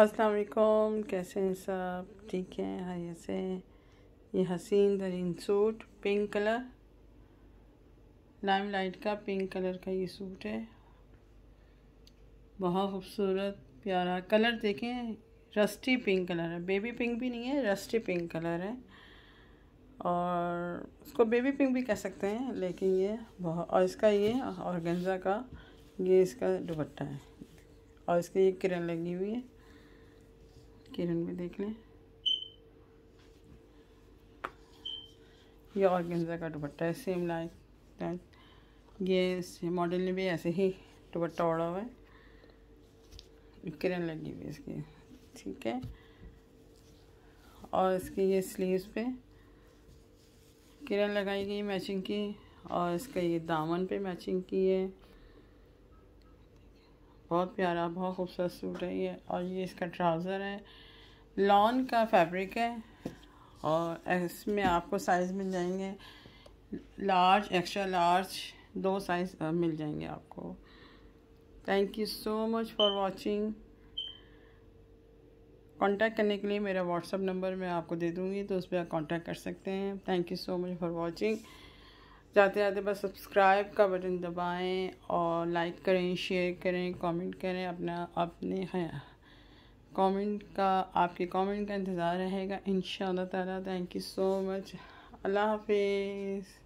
अस्सलाम वालेकुम कैसे हैं सब ठीक हैं हाय से ये हसीन दरीन suit pink colour lime light का पिंक कलर का ये सूट है बहुत खूबसूरत प्यारा कलर देखें रस्टी पिंक कलर है बेबी पिंक भी नहीं है रस्टी पिंक कलर है और इसको बेबी पिंक भी कह सकते हैं लेकिन ये बहुत और इसका ये और का ये इसका दुपट्टा है और इसकी ये किरण लगी हुई है किरण में देख लें ये और गेंजा का दुपट्टा है सेम लाइक ये मॉडल ने भी ऐसे ही दुपट्टा ओढ़ा हुआ है किरण लगी हुई इसकी ठीक है और इसकी ये स्लीव्स पे किरण लगाई गई मैचिंग की और इसका ये दामन पे मैचिंग की है बहुत प्यारा बहुत खूबसूरत सूट है ये और ये इसका ट्राउज़र है लॉन का फैब्रिक है और इसमें आपको साइज़ मिल जाएंगे लार्ज एक्स्ट्रा लार्ज दो साइज़ मिल जाएंगे आपको thank you so much for watching contact करने के लिए मेरा व्हाट्सअप नंबर मैं आपको दे दूँगी तो उस पर आप कॉन्टैक्ट कर सकते हैं thank you so much for watching जाते जाते बस सब्सक्राइब का बटन दबाएं और लाइक करें शेयर करें कमेंट करें अपना अपने कमेंट हाँ, का आपके कमेंट का इंतज़ार रहेगा इन ताला तैंक यू सो मच अल्लाह हाफिज़